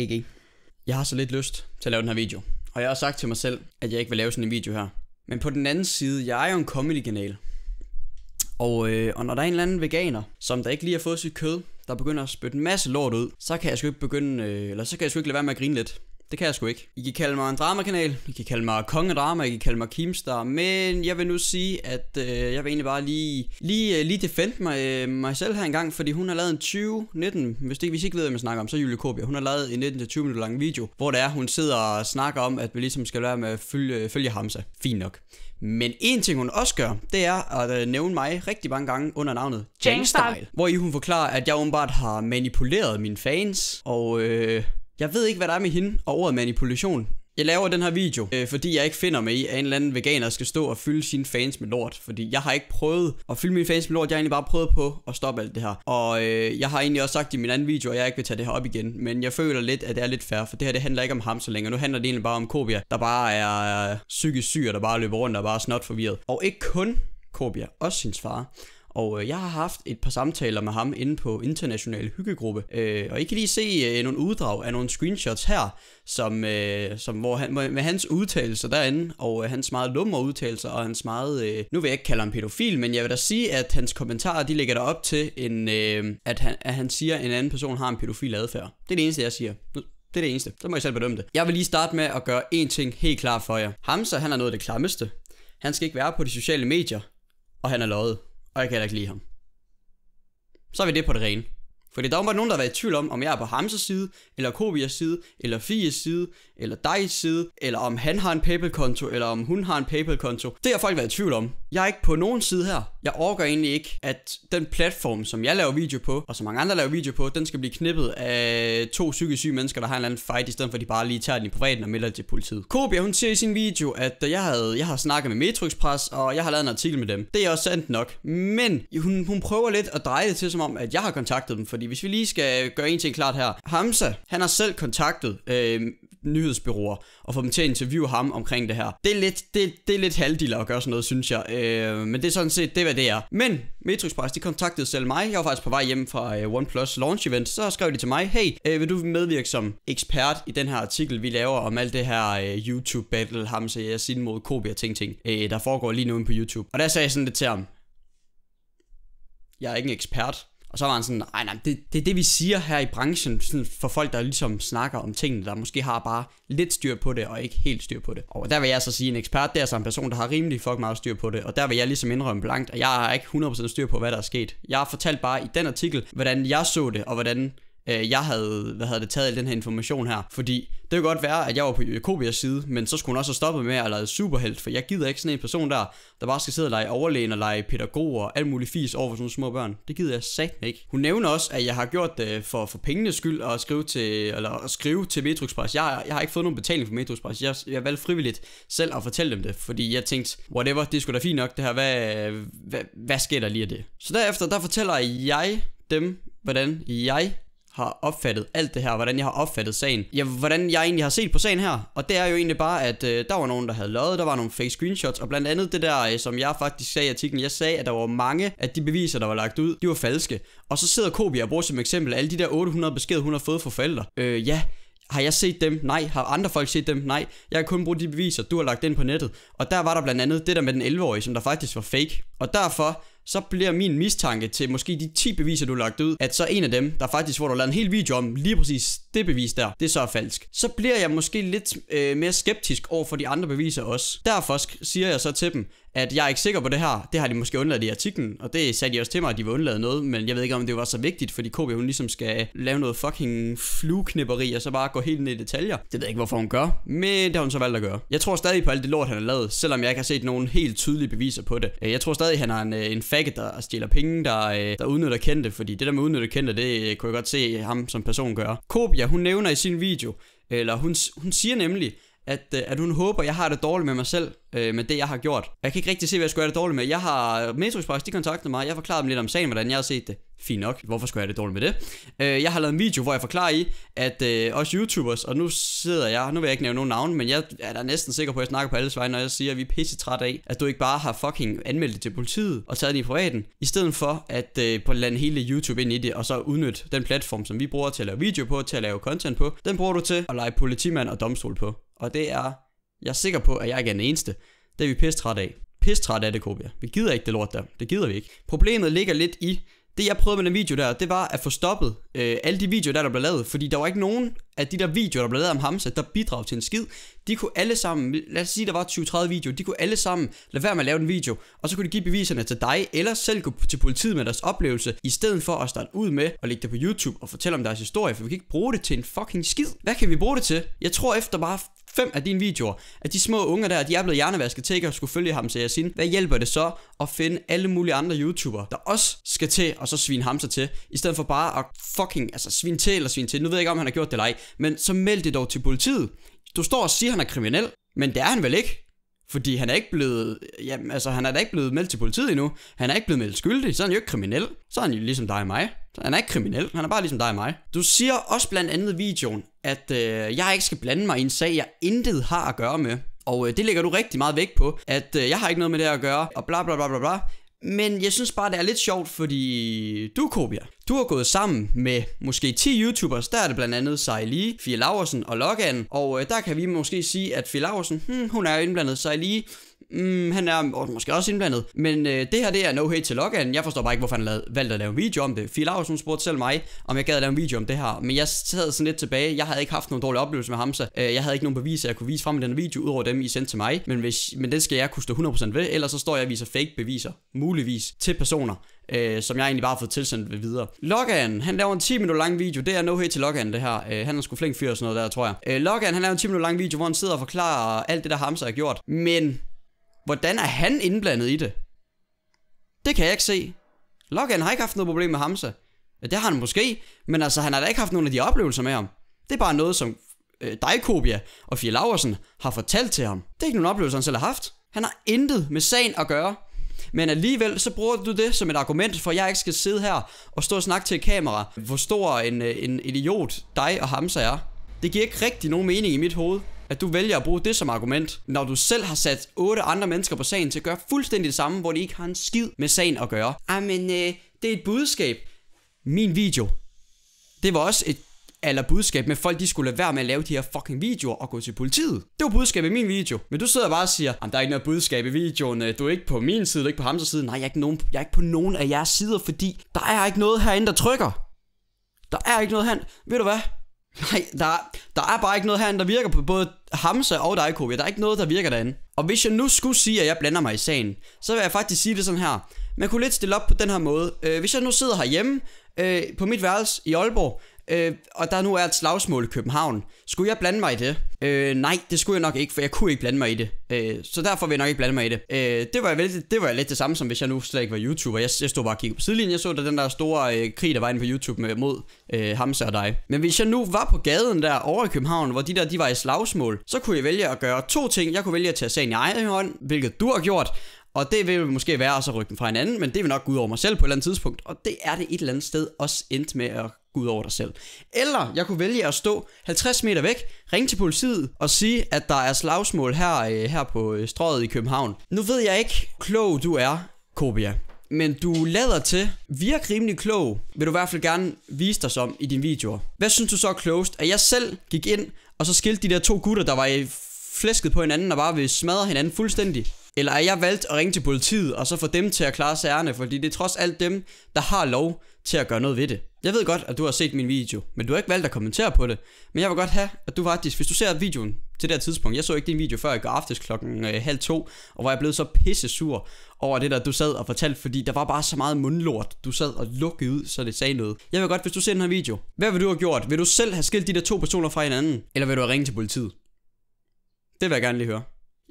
GG. Jeg har så lidt lyst til at lave den her video, og jeg har sagt til mig selv, at jeg ikke vil lave sådan en video her. Men på den anden side, jeg er jo en comedy-kanal. Og, øh, og når der er en eller anden veganer, som der ikke lige har fået sit kød, der begynder at spytte en masse lort ud, så kan jeg sgu ikke begynde, øh, eller så kan jeg sgu ikke lade være med at grine lidt. Det kan jeg sgu ikke. I kan kalde mig en dramakanal, I kan kalde mig kongedrama, I kan kalde mig Kimstar, men jeg vil nu sige, at øh, jeg vil egentlig bare lige, lige, øh, lige defende mig, øh, mig selv her engang, fordi hun har lavet en 20-19, hvis, det, hvis I ikke ved, hvad man snakker om, så Julie Kobia, hun har lavet en 19-20 minutter lang video, hvor det er, hun sidder og snakker om, at vi ligesom skal være med at følge, følge Hamza. Fint nok. Men en ting hun også gør, det er at øh, nævne mig rigtig mange gange under navnet Jankstyle, hvor i hun forklarer, at jeg åbenbart har manipuleret mine fans, og øh, jeg ved ikke, hvad der er med hende og ordet manipulation. Jeg laver den her video, øh, fordi jeg ikke finder mig i, at en eller anden veganer skal stå og fylde sine fans med lort. Fordi jeg har ikke prøvet at fylde mine fans med lort, jeg har egentlig bare prøvet på at stoppe alt det her. Og øh, jeg har egentlig også sagt i min anden video, at jeg ikke vil tage det her op igen. Men jeg føler lidt, at det er lidt fair, for det her det handler ikke om ham så længe. Nu handler det egentlig bare om Kobia, der bare er øh, psykisk syg, og der bare løber rundt og bare er snot forvirret. Og ikke kun Kobia, også sin far. Og øh, jeg har haft et par samtaler med ham inde på Internationale Hyggegruppe. Øh, og I kan lige se øh, nogle uddrag af nogle screenshots her, som, øh, som hvor han, med, hans udtalelser derinde, og øh, hans meget lumre udtalelser, og hans meget, øh, nu vil jeg ikke kalde ham pædofil, men jeg vil da sige, at hans kommentarer, de ligger der op til, en, øh, at, han, at han siger, at en anden person har en pædofil adfærd. Det er det eneste, jeg siger. Det er det eneste. Så må I selv bedømme det. Jeg vil lige starte med at gøre én ting helt klar for jer. Hamza, han er noget af det klammeste. Han skal ikke være på de sociale medier, og han er løjet og jeg kan heller ikke lide ham. Så er vi det på det rene. For det er dog bare nogen, der har været i tvivl om, om jeg er på Hamses side, eller Kobias side, eller Fies side, eller dig side, eller om han har en PayPal-konto, eller om hun har en PayPal-konto. Det har folk været i tvivl om. Jeg er ikke på nogen side her. Jeg overgår egentlig ikke, at den platform, som jeg laver video på, og som mange andre laver video på, den skal blive knippet af to psykisk syge mennesker, der har en eller anden fight, i stedet for at de bare lige tager den i privaten og melder det til politiet. Kobia, hun siger i sin video, at øh, jeg, havde, jeg har snakket med Metrix Press, og jeg har lavet en artikel med dem. Det er også sandt nok. Men hun, hun prøver lidt at dreje det til, som om, at jeg har kontaktet dem, fordi hvis vi lige skal gøre en ting klart her. Hamza, han har selv kontaktet øh, nyhedsbyråer og få dem til at interviewe ham omkring det her. Det er lidt, det, det er lidt halvdiller at gøre sådan noget, synes jeg. Øh, men det er sådan set, det hvad det er. Men Matrix Press, de kontaktede selv mig. Jeg var faktisk på vej hjem fra øh, OnePlus launch event. Så skrev de til mig, hey, øh, vil du medvirke som ekspert i den her artikel, vi laver om alt det her øh, YouTube battle, ham så jeg sin mod Kobe og ting ting, øh, der foregår lige nu på YouTube. Og der sagde jeg sådan lidt til ham, jeg er ikke en ekspert, og så var han sådan, nej, nej, det, det er det, vi siger her i branchen, sådan for folk, der ligesom snakker om tingene, der måske har bare lidt styr på det, og ikke helt styr på det. Og der vil jeg så sige, en ekspert, det er så altså en person, der har rimelig fuck meget styr på det, og der vil jeg ligesom indrømme blankt, at jeg har ikke 100% styr på, hvad der er sket. Jeg har fortalt bare i den artikel, hvordan jeg så det, og hvordan øh, jeg havde, hvad havde det, taget al den her information her. Fordi det kunne godt være, at jeg var på Jacobias side, men så skulle hun også have stoppet med at lege superhelt, for jeg gider ikke sådan en person der, der bare skal sidde og lege overlægen og lege pædagog og alt muligt fis over for sådan nogle små børn. Det gider jeg sagt ikke. Hun nævner også, at jeg har gjort det for, for pengenes skyld og skrive til, eller at skrive til Metroxpress. Jeg, jeg har ikke fået nogen betaling for Metroxpress. Jeg, jeg valgte frivilligt selv at fortælle dem det, fordi jeg tænkte, whatever, det skulle da fint nok det her, hvad, hvad, hvad sker der lige af det? Så derefter, der fortæller jeg dem, hvordan jeg har opfattet alt det her, hvordan jeg har opfattet sagen. Ja, hvordan jeg egentlig har set på sagen her. Og det er jo egentlig bare, at øh, der var nogen, der havde løjet, der var nogle fake screenshots, og blandt andet det der, øh, som jeg faktisk sagde i artiklen, jeg sagde, at der var mange af de beviser, der var lagt ud, de var falske. Og så sidder Kobi og bruger som eksempel alle de der 800 beskeder, hun har fået fra forældre. Øh, ja, har jeg set dem? Nej. Har andre folk set dem? Nej. Jeg kan kun bruge de beviser, du har lagt ind på nettet. Og der var der blandt andet det der med den 11-årige, som der faktisk var fake. Og derfor så bliver min mistanke til måske de 10 beviser, du har lagt ud, at så en af dem, der faktisk, hvor du har lavet en hel video om, lige præcis det bevis der, det så er falsk. Så bliver jeg måske lidt øh, mere skeptisk over for de andre beviser også. Derfor siger jeg så til dem, at jeg er ikke sikker på det her. Det har de måske undladt i artiklen, og det sagde de også til mig, at de var undladt noget, men jeg ved ikke, om det var så vigtigt, fordi KB hun ligesom skal lave noget fucking flueknipperi, og så bare gå helt ned i detaljer. Det ved jeg ikke, hvorfor hun gør, men det har hun så valgt at gøre. Jeg tror stadig på alt det lort, han har lavet, selvom jeg ikke har set nogen helt tydelige beviser på det. Øh, jeg tror stadig, han er en, øh, en fag, der stjæler penge, der, øh, der udnytter kendte, fordi det der med udnytter kendte, det kunne jeg godt se ham som person gøre. Kobia, hun nævner i sin video, eller hun, hun siger nemlig, at, øh, at hun håber, at jeg har det dårligt med mig selv, øh, med det jeg har gjort. Jeg kan ikke rigtig se, hvad jeg skulle have det dårligt med. Jeg har øh, Metroexpress, de kontaktede mig, jeg forklarede dem lidt om sagen, hvordan jeg har set det. Fint nok, hvorfor skulle jeg have det dårligt med det? Øh, jeg har lavet en video, hvor jeg forklarer i, at øh, også YouTubers, og nu sidder jeg, nu vil jeg ikke nævne nogen navn, men jeg er da næsten sikker på, at jeg snakker på alles vegne, når jeg siger, at vi er pisse træt af, at du ikke bare har fucking anmeldt det til politiet og taget det i privaten, i stedet for at øh, på lande hele YouTube ind i det, og så udnytte den platform, som vi bruger til at lave video på, til at lave content på, den bruger du til at lege politimand og domstol på og det er, jeg er sikker på, at jeg ikke er den eneste. Det er vi pisse af. Pisse træt af det, Kobia. Vi gider ikke det lort der. Det gider vi ikke. Problemet ligger lidt i, det jeg prøvede med den video der, det var at få stoppet øh, alle de videoer der, der blev lavet. Fordi der var ikke nogen af de der videoer, der blev lavet om Hamza, der bidrag til en skid. De kunne alle sammen, lad os sige der var 20-30 videoer, de kunne alle sammen lade være med at lave en video. Og så kunne de give beviserne til dig, eller selv gå til politiet med deres oplevelse, i stedet for at starte ud med at lægge det på YouTube og fortælle om deres historie. For vi kan ikke bruge det til en fucking skid. Hvad kan vi bruge det til? Jeg tror efter bare fem af dine videoer, at de små unger der, de er blevet hjernevasket til ikke at skulle følge ham til Yasin. Hvad hjælper det så at finde alle mulige andre YouTubere, der også skal til og så svine ham sig til, i stedet for bare at fucking, altså svine til eller svine til. Nu ved jeg ikke, om han har gjort det eller ej, men så meld det dog til politiet. Du står og siger, at han er kriminel, men det er han vel ikke? Fordi han er ikke blevet, jamen, altså han er da ikke blevet meldt til politiet endnu. Han er ikke blevet meldt skyldig, så er han jo ikke kriminel. Så er han jo ligesom dig og mig. Så han er ikke kriminel, han er bare ligesom dig og mig. Du siger også blandt andet i videoen, at øh, jeg ikke skal blande mig i en sag, jeg intet har at gøre med. Og øh, det lægger du rigtig meget vægt på, at øh, jeg har ikke noget med det at gøre, og bla bla bla bla bla. Men jeg synes bare, det er lidt sjovt, fordi du, Kobia, du har gået sammen med måske 10 YouTubers. Der er det blandt andet Sejli, Fie Laversen og Logan. Og øh, der kan vi måske sige, at Fie Laversen, hmm, hun er indblandet. Sejli, Mm, han er måske også indblandet. Men øh, det her, det er no hate til Logan. Jeg forstår bare ikke, hvorfor han lavede, valgte at lave en video om det. Phil Laursen spurgte selv mig, om jeg gad at lave en video om det her. Men jeg sad sådan lidt tilbage. Jeg havde ikke haft nogen dårlig oplevelse med ham, så øh, jeg havde ikke nogen beviser, jeg kunne vise frem i den video, udover dem, I sendte til mig. Men, hvis, men det skal jeg kunne stå 100% ved, ellers så står jeg og viser fake beviser, muligvis, til personer, øh, som jeg egentlig bare har fået tilsendt ved videre. Logan, han laver en 10 minutter lang video, det er no hate til Logan det her, øh, han er sgu flink fyr og sådan noget der, tror jeg. Øh, Logan, han laver en 10 minutter lang video, hvor han sidder og forklarer alt det, der Hamza har gjort, men Hvordan er han indblandet i det? Det kan jeg ikke se. Logan har ikke haft noget problem med Hamza. Ja, det har han måske, men altså han har da ikke haft nogen af de oplevelser med ham. Det er bare noget, som øh, Dejkobia og Fie Laversen har fortalt til ham. Det er ikke nogen oplevelser, han selv har haft. Han har intet med sagen at gøre. Men alligevel så bruger du det som et argument for, at jeg ikke skal sidde her og stå og snakke til et kamera, hvor stor en, øh, en idiot dig og Hamza er. Det giver ikke rigtig nogen mening i mit hoved at du vælger at bruge det som argument, når du selv har sat otte andre mennesker på sagen til at gøre fuldstændig det samme, hvor de ikke har en skid med sagen at gøre. Ej, ah, men øh, det er et budskab. Min video. Det var også et eller budskab med folk, de skulle lade være med at lave de her fucking videoer og gå til politiet. Det var budskabet i min video. Men du sidder bare og siger, at der er ikke noget budskab i videoen, øh, du er ikke på min side, du er ikke på hans side. Nej, jeg er, ikke nogen, jeg er ikke på nogen af jeres sider, fordi der er ikke noget herinde, der trykker. Der er ikke noget herinde. Ved du hvad? Nej, der, der er bare ikke noget herinde, der virker på både Hamza og Daikobia. Der er ikke noget, der virker derinde. Og hvis jeg nu skulle sige, at jeg blander mig i sagen, så vil jeg faktisk sige det sådan her. Man kunne lidt stille op på den her måde. Øh, hvis jeg nu sidder herhjemme øh, på mit værelse i Aalborg, Øh, og der nu er et slagsmål i København. Skulle jeg blande mig i det? Øh, nej, det skulle jeg nok ikke, for jeg kunne ikke blande mig i det. Øh, så derfor vil jeg nok ikke blande mig i det. Øh, det, var jeg vel, det var jeg lidt det samme som, hvis jeg nu slet ikke var YouTuber. Jeg, jeg stod bare og kiggede på sidelinjen. Jeg så da den der store øh, krig, der var inde på YouTube med, mod øh, ham og dig. Men hvis jeg nu var på gaden der over i København, hvor de der de var i slagsmål, så kunne jeg vælge at gøre to ting. Jeg kunne vælge at tage sagen i egen hånd, hvilket du har gjort. Og det vil måske være at så rykke den fra hinanden, men det vil nok gå ud over mig selv på et eller andet tidspunkt. Og det er det et eller andet sted også endt med at gå ud over dig selv. Eller jeg kunne vælge at stå 50 meter væk, ringe til politiet og sige, at der er slagsmål her, øh, her på øh, strøget i København. Nu ved jeg ikke, klog du er, Kobia. Men du lader til, virke rimelig klog, vil du i hvert fald gerne vise dig som i dine videoer. Hvad synes du så er klogest? At jeg selv gik ind, og så skilte de der to gutter, der var i flæsket på hinanden og bare vil smadre hinanden fuldstændig. Eller er jeg valgt at ringe til politiet og så få dem til at klare sagerne, fordi det er trods alt dem, der har lov til at gøre noget ved det. Jeg ved godt, at du har set min video, men du har ikke valgt at kommentere på det. Men jeg vil godt have, at du faktisk, hvis du ser videoen til det her tidspunkt, jeg så ikke din video før i går aftes klokken øh, halv to, og hvor jeg blev så pisse sur over det der, du sad og fortalte, fordi der var bare så meget mundlort, du sad og lukkede ud, så det sagde noget. Jeg vil godt, hvis du ser den her video, hvad vil du have gjort? Vil du selv have skilt de der to personer fra hinanden, eller vil du have ringet til politiet? Det vil jeg gerne lige høre.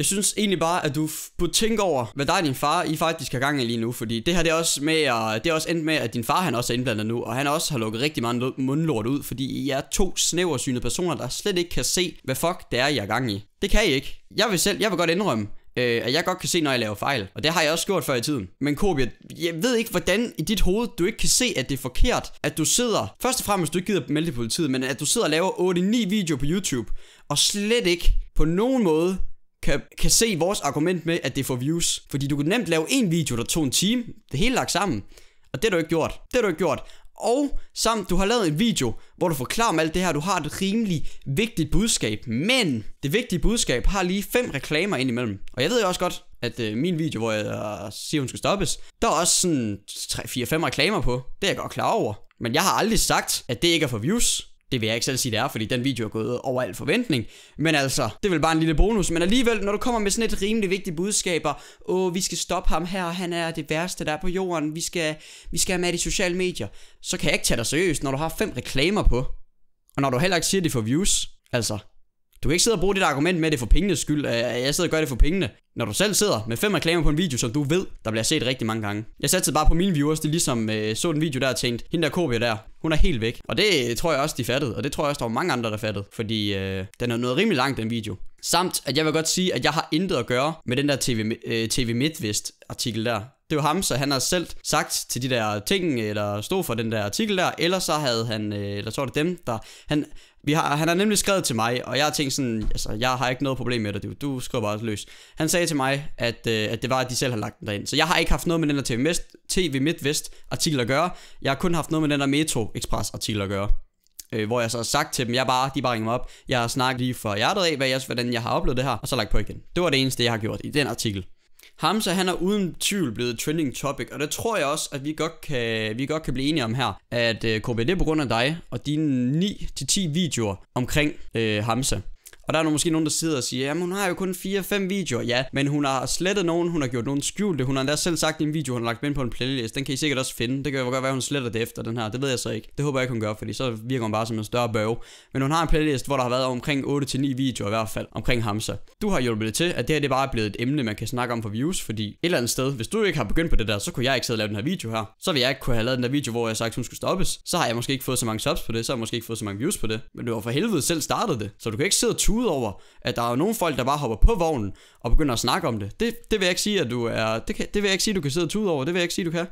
Jeg synes egentlig bare, at du burde tænke over, hvad dig og din far, I faktisk har gang i lige nu. Fordi det her, det er også, med, at, det er også endt med, at din far, han også er indblandet nu. Og han også har lukket rigtig meget mundlort ud, fordi I er to snæversynede personer, der slet ikke kan se, hvad fuck det er, I har gang i. Det kan I ikke. Jeg vil selv, jeg vil godt indrømme, øh, at jeg godt kan se, når jeg laver fejl. Og det har jeg også gjort før i tiden. Men Kobe, jeg ved ikke, hvordan i dit hoved, du ikke kan se, at det er forkert, at du sidder, først og fremmest, du ikke gider melde til politiet, men at du sidder og laver 8-9 videoer på YouTube, og slet ikke på nogen måde kan, kan se vores argument med, at det får views. Fordi du kunne nemt lave en video, der tog en time. Det hele lagt sammen. Og det har du ikke gjort. Det har du ikke gjort. Og samt du har lavet en video, hvor du forklarer om alt det her. Du har et rimelig vigtigt budskab. Men det vigtige budskab har lige fem reklamer indimellem. Og jeg ved jo også godt, at øh, min video, hvor jeg øh, siger, hun skal stoppes, der er også sådan 3-4-5 reklamer på. Det er jeg godt klar over. Men jeg har aldrig sagt, at det ikke er for views. Det vil jeg ikke selv sige, det er, fordi den video er gået over al forventning. Men altså, det er vel bare en lille bonus. Men alligevel, når du kommer med sådan et rimelig vigtigt budskaber, og vi skal stoppe ham her, han er det værste, der er på jorden, vi skal, vi skal have med i sociale medier, så kan jeg ikke tage dig seriøst, når du har fem reklamer på. Og når du heller ikke siger, det for views. Altså, du kan ikke sidde og bruge dit argument med, at det er for pengenes skyld, at øh, jeg sidder og gør det for pengene. Når du selv sidder med fem reklamer på en video, som du ved, der bliver set rigtig mange gange. Jeg satte bare på mine viewers, de ligesom øh, så den video der og tænkte, hende der Kobia der, hun er helt væk. Og det tror jeg også, de fattede, og det tror jeg også, der var mange andre, der fattede. Fordi øh, den er noget rimelig langt, den video. Samt, at jeg vil godt sige, at jeg har intet at gøre med den der TV, øh, TV MidtVest artikel der. Det var ham, så han har selv sagt til de der ting, eller stod for den der artikel der, eller så havde han, øh, eller så var det dem, der... Han, vi har, han har nemlig skrevet til mig, og jeg har tænkt sådan, altså, jeg har ikke noget problem med det, du, du skriver bare løs. Han sagde til mig, at, øh, at det var, at de selv har lagt den derind. Så jeg har ikke haft noget med den der TV, TV MidtVest artikel at gøre. Jeg har kun haft noget med den der Metro Express artikel at gøre. Øh, hvor jeg så har sagt til dem, jeg bare, de bare ringer mig op. Jeg har snakket lige for hjertet af, hvad jeg, hvordan jeg har oplevet det her, og så lagt på igen. Det var det eneste, jeg har gjort i den artikel. Hamza han er uden tvivl blevet trending topic, og det tror jeg også, at vi godt kan, vi godt kan blive enige om her, at øh, KB, det er på grund af dig og dine 9-10 videoer omkring øh, Hamza. Og der er nu måske nogen, der sidder og siger, jamen hun har jo kun 4-5 videoer, ja, men hun har slettet nogen, hun har gjort nogen skjulte, hun har endda selv sagt i en video, hun har lagt ind på en playlist, den kan I sikkert også finde, det kan jo godt være, hun sletter det efter den her, det ved jeg så ikke, det håber jeg ikke, hun gør, fordi så virker hun bare som en større bøv. Men hun har en playlist, hvor der har været omkring 8-9 videoer i hvert fald, omkring Hamza. Du har hjulpet det til, at det her det bare er blevet et emne, man kan snakke om for views, fordi et eller andet sted, hvis du ikke har begyndt på det der, så kunne jeg ikke sidde og lave den her video her. Så ville jeg ikke kunne have lavet den der video, hvor jeg sagde, at hun skulle stoppes. Så har jeg måske ikke fået så mange subs på det, så har jeg måske ikke fået så mange views på det. Men du har for helvede selv startet det, så du kan ikke sidde og ture udover at der er nogle folk, der bare hopper på vognen og begynder at snakke om det. Det, det vil jeg ikke sige, at du er... Det, kan, det vil jeg ikke sige, du kan sidde og tude over. Det vil jeg ikke sige, du kan.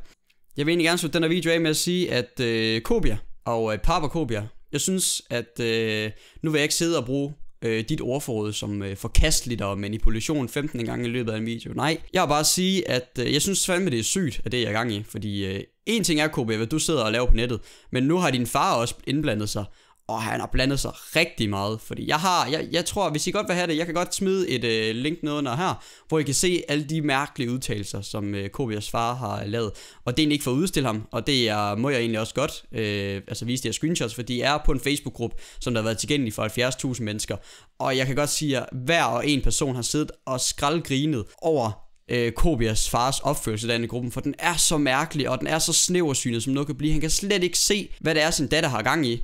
Jeg vil egentlig gerne slutte den her video af med at sige, at øh, Kobia og øh, Papa Kobia, jeg synes, at øh, nu vil jeg ikke sidde og bruge øh, dit ordforråd som øh, forkasteligt og manipulation 15 gange i løbet af en video. Nej, jeg vil bare sige, at øh, jeg synes fandme, det er sygt, at det er jeg er gang i. Fordi øh, en ting er, Kobia hvad du sidder og laver på nettet, men nu har din far også indblandet sig og han har blandet sig rigtig meget, fordi jeg har, jeg, jeg tror, hvis I godt vil have det, jeg kan godt smide et øh, link nedenunder her, hvor I kan se alle de mærkelige udtalelser, som øh, KB's far har lavet, og det er ikke for at udstille ham, og det er, må jeg egentlig også godt, øh, altså vise de her screenshots, for de er på en Facebook-gruppe, som der har været tilgængelig for 70.000 mennesker, og jeg kan godt sige, at hver og en person har siddet og skraldgrinet over øh, Kobias fars opførsel derinde i gruppen, for den er så mærkelig, og den er så snæversynet, som noget kan blive. Han kan slet ikke se, hvad det er, sin datter har gang i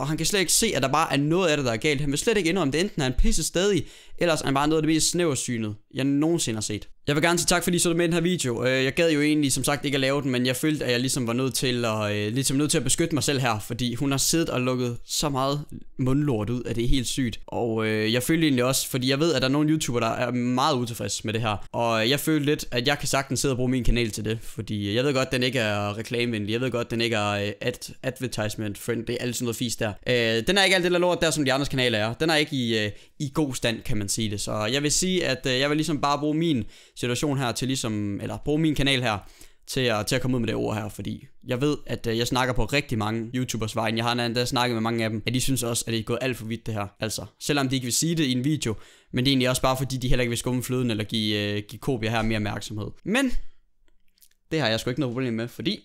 og han kan slet ikke se, at der bare er noget af det, der er galt. Han vil slet ikke indrømme det. Enten er han pisse stadig, ellers er han bare noget af det mest snæversynet jeg nogensinde har set. Jeg vil gerne sige tak, fordi I så med i den her video. Øh, jeg gad jo egentlig som sagt ikke at lave den, men jeg følte, at jeg ligesom var nødt til at, øh, ligesom nødt til at beskytte mig selv her, fordi hun har siddet og lukket så meget mundlort ud, at det er helt sygt. Og øh, jeg følte egentlig også, fordi jeg ved, at der er nogle YouTubere, der er meget utilfredse med det her. Og jeg følte lidt, at jeg kan sagtens sidde og bruge min kanal til det, fordi jeg ved godt, at den ikke er reklamevenlig. Jeg ved godt, at den ikke er ad advertisement friend. Det er altid noget fisk der. Den er ikke alt det der lort der, som de andres kanaler er. Den er ikke i, i god stand, kan man sige det. Så jeg vil sige, at jeg vil ligesom bare bruge min situation her til ligesom, eller bruge min kanal her, til at, til at komme ud med det ord her, fordi jeg ved, at øh, jeg snakker på rigtig mange YouTubers vejen. Jeg har endda snakket med mange af dem, at de synes også, at det er gået alt for vidt det her. Altså, selvom de ikke vil sige det i en video, men det er egentlig også bare fordi, de heller ikke vil skumme fløden eller give, øh, give Kobia her mere opmærksomhed. Men, det har jeg sgu ikke noget problem med, fordi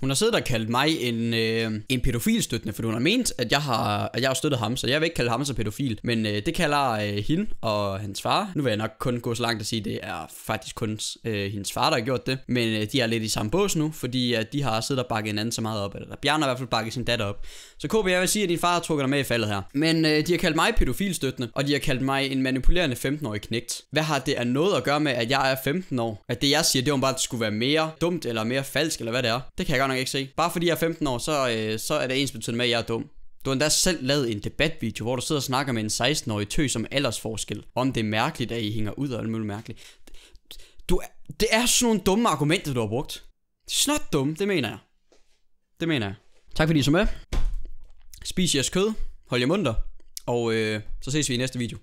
hun har siddet og kaldt mig en, øh, en pædofilstøttende, fordi hun har ment, at jeg har, at jeg har støttet ham, så jeg vil ikke kalde ham så pædofil. Men øh, det kalder øh, hende og hans far. Nu vil jeg nok kun gå så langt at sige, at det er faktisk kun øh, hendes far, der har gjort det. Men øh, de er lidt i samme bås nu, fordi at de har siddet og bakket hinanden så meget op, eller Bjarne har i hvert fald bakket sin datter op. Så KB, jeg vil sige, at din far har trukket dig med i faldet her. Men øh, de har kaldt mig pædofilstøttende, og de har kaldt mig en manipulerende 15-årig knægt. Hvad har det af noget at gøre med, at jeg er 15 år? At det jeg siger, det bare skulle være mere dumt eller mere falsk, eller hvad det er. Det kan jeg nok ikke se. Bare fordi jeg er 15 år, så, øh, så er det ens betydende med, at jeg er dum. Du har endda selv lavet en debatvideo, hvor du sidder og snakker med en 16-årig tøs om aldersforskel. Om det er mærkeligt, at I hænger ud og alt muligt mærkeligt. Du, det er sådan nogle dumme argumenter, du har brugt. Snot dumme, det mener jeg. Det mener jeg. Tak fordi I så med. Spis jeres kød. Hold jer munter. Og øh, så ses vi i næste video.